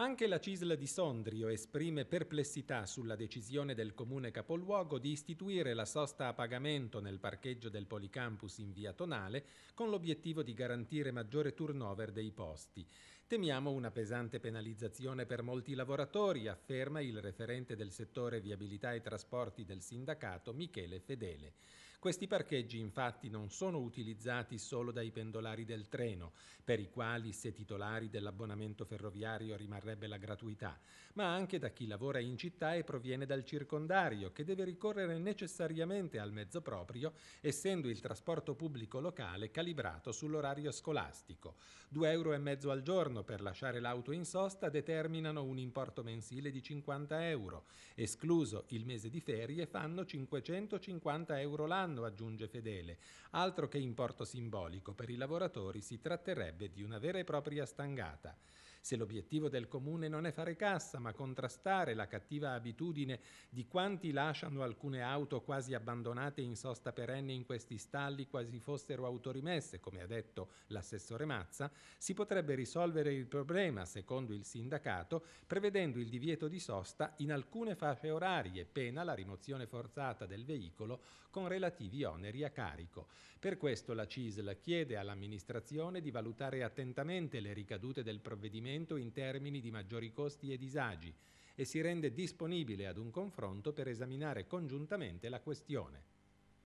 Anche la Cisla di Sondrio esprime perplessità sulla decisione del comune capoluogo di istituire la sosta a pagamento nel parcheggio del Policampus in via Tonale con l'obiettivo di garantire maggiore turnover dei posti. Temiamo una pesante penalizzazione per molti lavoratori, afferma il referente del settore viabilità e trasporti del sindacato Michele Fedele. Questi parcheggi infatti non sono utilizzati solo dai pendolari del treno, per i quali se titolari dell'abbonamento ferroviario rimarrebbe la gratuità, ma anche da chi lavora in città e proviene dal circondario, che deve ricorrere necessariamente al mezzo proprio, essendo il trasporto pubblico locale calibrato sull'orario scolastico. 2,5 euro al giorno per lasciare l'auto in sosta determinano un importo mensile di 50 euro, escluso il mese di ferie fanno 550 euro l'anno anno, aggiunge Fedele. Altro che importo simbolico, per i lavoratori si tratterebbe di una vera e propria stangata. Se l'obiettivo del comune non è fare cassa, ma contrastare la cattiva abitudine di quanti lasciano alcune auto quasi abbandonate in sosta perenne in questi stalli quasi fossero autorimesse, come ha detto l'assessore Mazza, si potrebbe risolvere il problema, secondo il sindacato, prevedendo il divieto di sosta in alcune fasce orarie, pena la rimozione forzata del veicolo con relativi oneri a carico. Per questo la CISL chiede all'amministrazione di valutare attentamente le ricadute del provvedimento investimento in termini di maggiori costi e disagi e si rende disponibile ad un confronto per esaminare congiuntamente la questione.